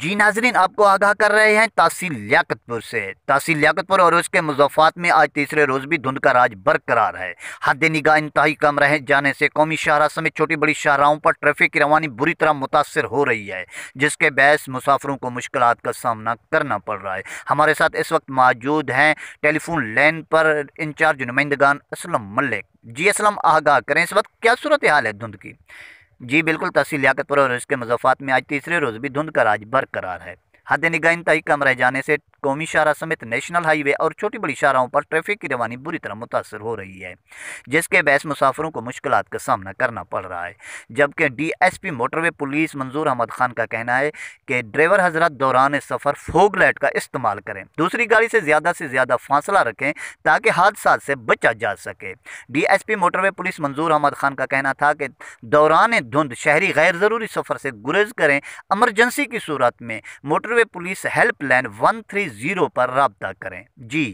جی ناظرین آپ کو آگاہ کر رہے ہیں تحصیل لیاقت پور سے تحصیل لیاقت پور اور اس کے مضافات میں آج تیسرے روز بھی دھند کا راج برقرار ہے حد نگاہ انتہائی کم رہے جانے سے قومی شاہراہ سمیت چھوٹی بڑی شاہراہوں پر ٹریفک کی روانی بری طرح متاثر ہو رہی ہے جس کے بیس مسافروں کو مشکلات کا سامنا کرنا پڑ رہا ہے ہمارے ساتھ اس وقت موجود ہیں ٹیلی فون لین پر انچارج نمائندگان اسلم ملک جی اسلم آگاہ کریں اس وقت کیا صورتحال ہے دھند کی جی بالکل تحصیل یاقت پر اس کے مضافات میں آج تیسرے روز بھی دھند کا راج برقرار ہے حد نگاہ انتہائی کم رہ جانے سے قومی شارہ سمیت نیشنل ہائیوے اور چھوٹی بڑی شارہوں پر ٹریفک کی روانی بری طرح متاثر ہو رہی ہے جس کے بیس مسافروں کو مشکلات کا سامنا کرنا پڑ رہا ہے جبکہ D S P motorway police Manzoor Ahmad Khan کا کہنا ہے کہ ڈریور حضرت دوران سفر فوگ لیٹ کا استعمال کریں دوسری گاڑی سے زیادہ سے زیادہ فانسلہ رکھیں تاکہ حادثات سے بچا جا سکے D S P motorway police Manzoor Ahmad Khan کا کہنا تھا کہ دوران دھند شہری غیر ضروری سفر سے گریز کریں امرجنسی کی صورت میں motorway police help line one three zero پر رابطہ کریں جی